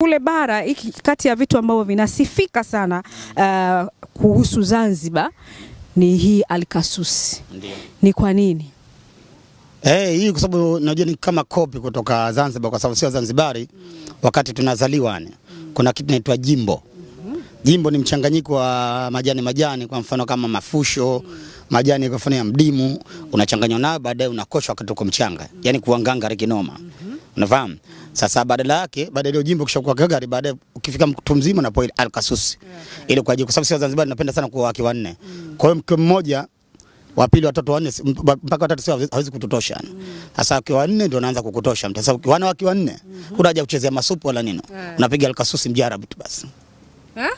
Kule bara iki, kati ya vitu ambavyo vinasifika sana uh, kuhusu Zanzibar ni hii alkasusi. Ndiyo. Ni kwa nini? Eh, hey, hii kwa sababu najua ni kama kopi kutoka Zanzibar kwa sababu sio Zanzibari mm. wakati tunazaliwa yani. Mm. Kuna kitu inaitwa jimbo. Mm -hmm. Jimbo ni mchanganyiko wa majani majani kwa mfano kama mafusho, mm. majani kwa mfano ya mdimu, mm. unachanganywa nayo baadaye unakoshwa kitu kwa mchanga. Mm. Yaani kuanganga rikinoma Mm -hmm. Unafahamu? Sasa badala yake baada ile jimbo kisha kuwa Kagari, baada ukifika mtu mzima na poil Alkasusi Yeah, Ile kwa ajili kwa sababu sio Zanzibar napenda sana kuwa wake wanne mm. Kwa hiyo mke mmoja wa pili watoto wanne mpaka watatu sio hawezi kutotosha. Mm. Sasa mm. Ukiwa wanne ndio unaanza kukutosha. Sasa ukiwa wana wake wanne mm mm-hmm. -hmm. Unaja kuchezea masupu wala nini yeah. Unapiga alkasusi mjarabu tu basi ha?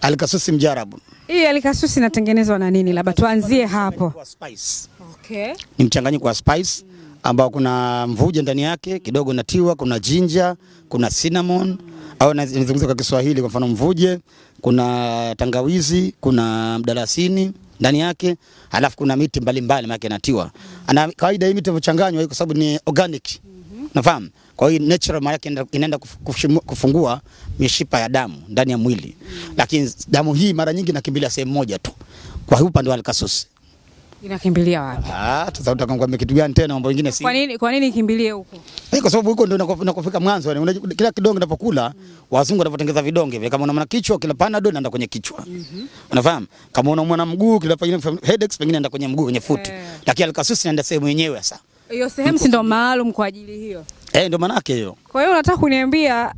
Alkasusi mjarabu. Hii alkasusi inatengenezwa na nini? Labda tuanzie hapo. Spice. Okay. Ni mchanganyiko wa spice mm ambao kuna mvuja ndani yake kidogo natiwa, kuna jinja, kuna cinnamon au nazungumza kwa Kiswahili, kwa mfano mvuje, kuna tangawizi, kuna mdalasini ndani yake, alafu kuna miti mbalimbali maana natiwa. Ana kawaida hii miti inavyochanganywa, kwa sababu ni organic, nafahamu Kwa hiyo natural maana yake inaenda kufungua mishipa ya damu ndani ya mwili, lakini damu hii mara nyingi nakimbilia sehemu moja tu, kwa hiyo upande wa alkasusi Inakimbilia wapi? Ah, sasa kama kitu gani tena mambo mengine si. Kwa nini kwa nini ikimbilie huko? Eh, kwa sababu huko ndio nakofika mwanzo. yani. Unajua Kila kidonge unapokula, mm. wazungu wanapotengeza vidonge vile kama una mwana kichwa kila pana panadol inaenda kwenye kichwa. Mm -hmm. Unafahamu? Kama una mwana mguu kila pana headaches pengine inaenda kwenye mguu kwenye foot. Yeah. Lakini alkasusi inaenda sehemu yenyewe sasa. Hiyo sehemu si ndio maalum kwa ajili hiyo. Eh, ndio maana yake hiyo. Kwa hiyo unataka kuniambia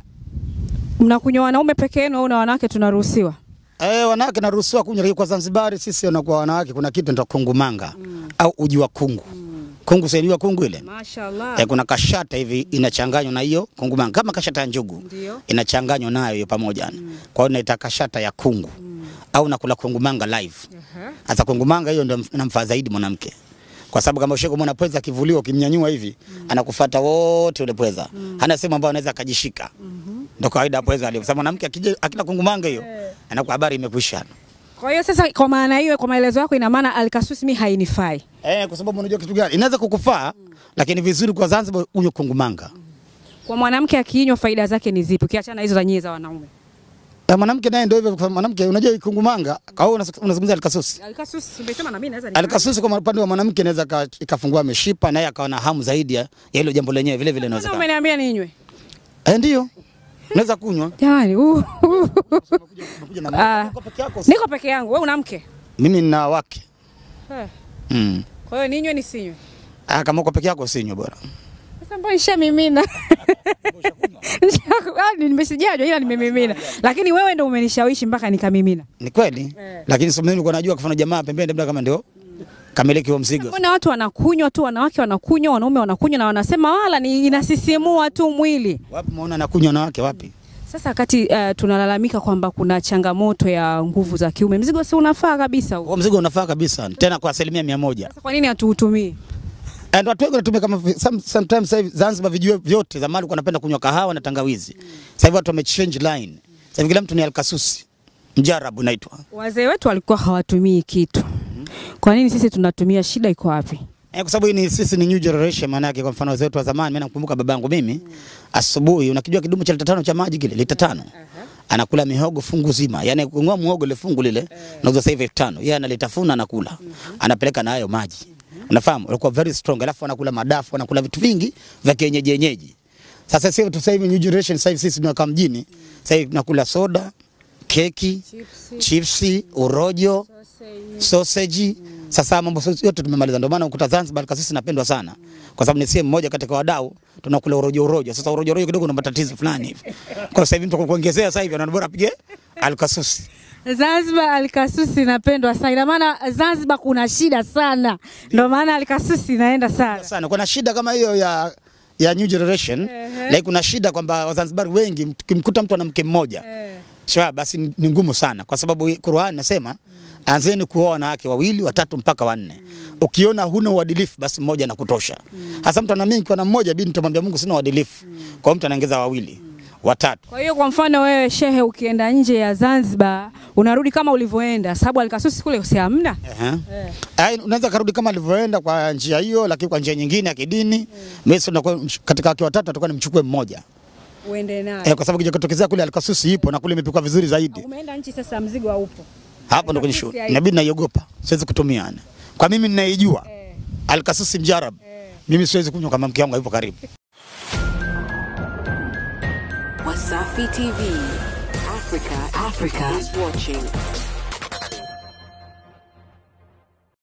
mnakunywa wanaume pekee au na wanawake tunaruhusiwa? Eh, wanawake naruhusiwa kunywa, kwa Zanzibar sisi wanakuwa wanawake kuna kitu ndio manga mm. au uji wa kungu mm. kungu sio kungu ile Mashaallah. Eh, kuna kashata hivi inachanganywa na hiyo kungu manga kama kashata ya njugu Ndiyo. inachanganywa nayo hiyo pamoja mm. kwa hiyo inaita kashata ya kungu mm. au nakula kungu manga live sasa uh -huh. kungu manga hiyo ndio inamfaa zaidi mwanamke kwa sababu kama usheko mwana pweza kivuliwa kimnyanyua hivi mm. anakufuata wote ule pweza mm. hana sehemu ambayo anaweza akajishika mm ndo kawaida hapo hizo alivyo. Sasa mwanamke akija akila kungumanga hiyo yeah. anakuwa habari imekwisha. Kwa hiyo sasa, kwa maana hiyo, kwa maelezo yako, ina maana alkasusi mimi hainifai eh, kwa sababu unajua kitu gani inaweza kukufaa mm, lakini vizuri kwa Zanzibar unyo kungumanga mm. Kwa mwanamke akinywa faida zake ni zipi ukiachana hizo za nyie za wanaume? Na mwanamke naye ndio hivyo kwa mwanamke unajua ikungumanga au unazungumzia alikasusi. Alikasusi umesema na mimi naweza ni Alikasusi kwa upande wa mwanamke naweza ikafungua mishipa naye akawa na hamu zaidi ya hilo jambo lenyewe vile vile inaweza. Umeniambia ninywe. Eh, ndio naweza kunywa. Jamani, ah, niko peke yangu, wewe una mke? Mimi nina wake. Mm. Kwa hiyo ninywe nisinywe? Ah, kama uko peke yako sinywe bora. Sasa mbona ishamimina? Ah, nimesijajwa ila nimemimina. Lakini wewe ndio umenishawishi mpaka nikamimina. Ni kweli? Eh. Lakini sio mimi nilikuwa najua kufanya jamaa pembeni labda kama ndio kamiliki huo mzigo. Mbona watu wanakunywa tu, wanawake wanakunywa, wanaume wanakunywa na wanasema wala ni inasisimua tu mwili. Wapi umeona anakunywa wanawake wapi? Sasa wakati uh, tunalalamika kwamba kuna changamoto ya nguvu za kiume, mzigo si unafaa kabisa huo? Mzigo unafaa kabisa tena kwa asilimia mia moja. Sasa kwa nini hatuutumii? And eh, watu wengi wanatumia kama some, sometimes sasa Zanzibar vijue vyote, zamani walikuwa wanapenda kunywa kahawa na tangawizi. Sasa hivi watu wamechange line. Sasa hivi kila mtu ni alkasusi. Mjarabu naitwa. Wazee wetu walikuwa hawatumii kitu. Kwa nini sisi tunatumia, shida iko wapi? Eh, kwa sababu ni sisi ni new generation maana yake. Kwa mfano wazetu wa zamani, mimi nakumbuka babangu mimi mm. Asubuhi unakijua kidumu cha lita tano cha maji kile lita tano uh -huh. Anakula mihogo fungu zima, yani kungoa muhogo ile fungu lile uh eh. -huh. Nauza sasa hivi elfu tano yeye analitafuna anakula uh -huh. Anapeleka nayo na maji uh -huh. Unafahamu, alikuwa very strong, alafu anakula madafu anakula vitu vingi vya kienyeji yenyeji. Sasa sisi tu sasa hivi new generation, sasa hivi sisi tunakaa mjini, sasa hivi tunakula soda keki, chipsi, chipsi urojo, soseji. Mm. Sasa mambo yote tumemaliza, ndio maana ukuta Zanzibar sisi napendwa sana kwa sababu ni sehemu moja katika wadau tunakula urojo urojo. Sasa urojo urojo kidogo na matatizo fulani hivi. Kwa sababu mtu kuongezea sasa hivi anaona bora apige alkasusi. Zanzibar alkasusi inapendwa sana. Ina maana Zanzibar kuna shida sana. Ndio maana alkasusi inaenda sana. Sana. Kuna shida kama hiyo ya ya new generation. Uh -huh. Like kuna shida kwamba Wazanzibari wengi kimkuta mtu ana mke mmoja. Uh eh. -huh shwa, basi ni ngumu sana, kwa sababu Qur'an nasema anzeni kuoa wanawake wawili watatu mpaka wanne. Ukiona huna uadilifu, basi mmoja na kutosha. Hasa mtu anaamini kwa na mmoja, bidi tumwambia Mungu sina uadilifu, kwa mtu anaongeza wawili watatu. Kwa hiyo kwa mfano wewe shehe, ukienda nje ya Zanzibar unarudi kama ulivyoenda, sababu alikasusi kule si hamna. Eh, yeah. unaweza karudi kama alivyoenda kwa njia hiyo, lakini kwa njia nyingine ya kidini, mimi sio katika wake watatu atakuwa nimchukue mmoja uende nayo eh, kwa sababu kijakotokezea kule alikasusi ipo na kule imepikwa vizuri zaidi. Umeenda nchi sasa, mzigo haupo hapo, ndo kwenye shule. inabidi naiogopa, siwezi kutumiana kwa mimi ninaijua eh. Alikasusi mjarab eh. Mimi siwezi kunywa kama mke wangu yupo karibu. Wasafi TV Africa, Africa is watching.